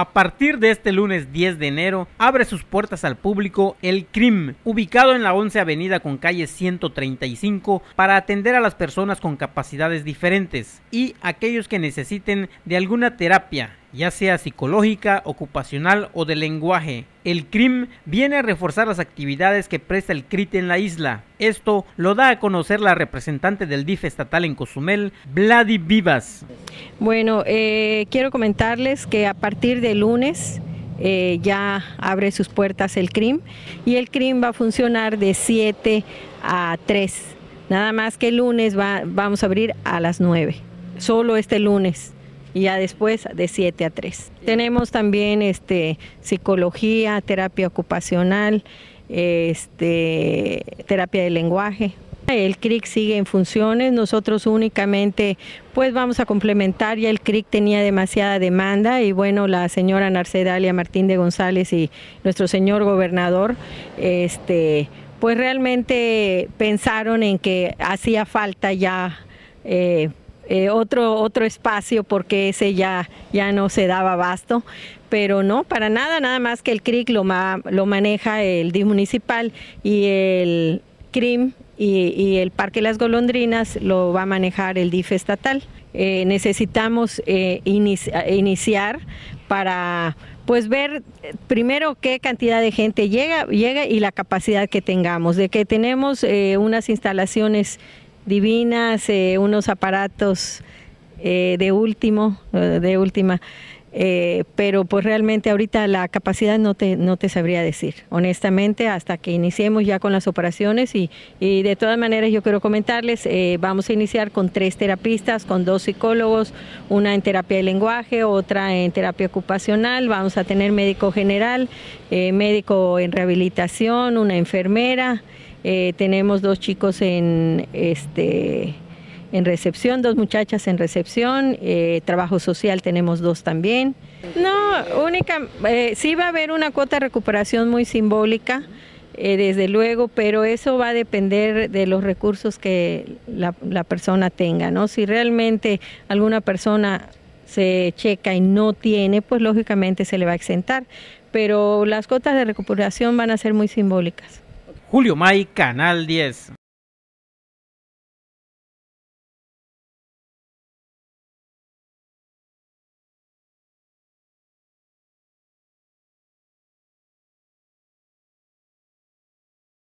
A partir de este lunes 10 de enero, abre sus puertas al público el CRIM, ubicado en la 11 Avenida con calle 135, para atender a las personas con capacidades diferentes y aquellos que necesiten de alguna terapia ya sea psicológica, ocupacional o de lenguaje. El CRIM viene a reforzar las actividades que presta el CRIT en la isla. Esto lo da a conocer la representante del DIF estatal en Cozumel, Vladi Vivas. Bueno, eh, quiero comentarles que a partir de lunes eh, ya abre sus puertas el CRIM y el CRIM va a funcionar de 7 a 3. Nada más que el lunes vamos a abrir a las 9, solo este lunes y ya después de 7 a 3. Tenemos también este, psicología, terapia ocupacional, este, terapia de lenguaje, el CRIC sigue en funciones, nosotros únicamente pues vamos a complementar, ya el CRIC tenía demasiada demanda y bueno, la señora Narcedalia Martín de González y nuestro señor gobernador, este, pues realmente pensaron en que hacía falta ya... Eh, eh, otro, otro espacio porque ese ya, ya no se daba abasto, pero no, para nada, nada más que el CRIC lo, lo maneja el DIM municipal y el CRIM y, el Parque Las Golondrinas lo va a manejar el DIF estatal. Eh, necesitamos eh, iniciar para pues ver primero qué cantidad de gente llega, llega y la capacidad que tengamos, de que tenemos eh, unas instalaciones divinas, unos aparatos de último, de última. Eh, pero pues realmente ahorita la capacidad no te, no te sabría decir, honestamente, hasta que iniciemos ya con las operaciones y, de todas maneras yo quiero comentarles, eh, vamos a iniciar con tres terapistas, con dos psicólogos, una en terapia de lenguaje, otra en terapia ocupacional, vamos a tener médico general, eh, médico en rehabilitación, una enfermera, tenemos dos chicos en este en recepción, dos muchachas en recepción, eh, trabajo social tenemos dos también. No, única, eh, sí va a haber una cuota de recuperación muy simbólica, eh, desde luego, pero eso va a depender de los recursos que la, persona tenga, ¿no? Si realmente alguna persona se checa y no tiene, pues lógicamente se le va a exentar, pero las cuotas de recuperación van a ser muy simbólicas. Julio May, Canal 10.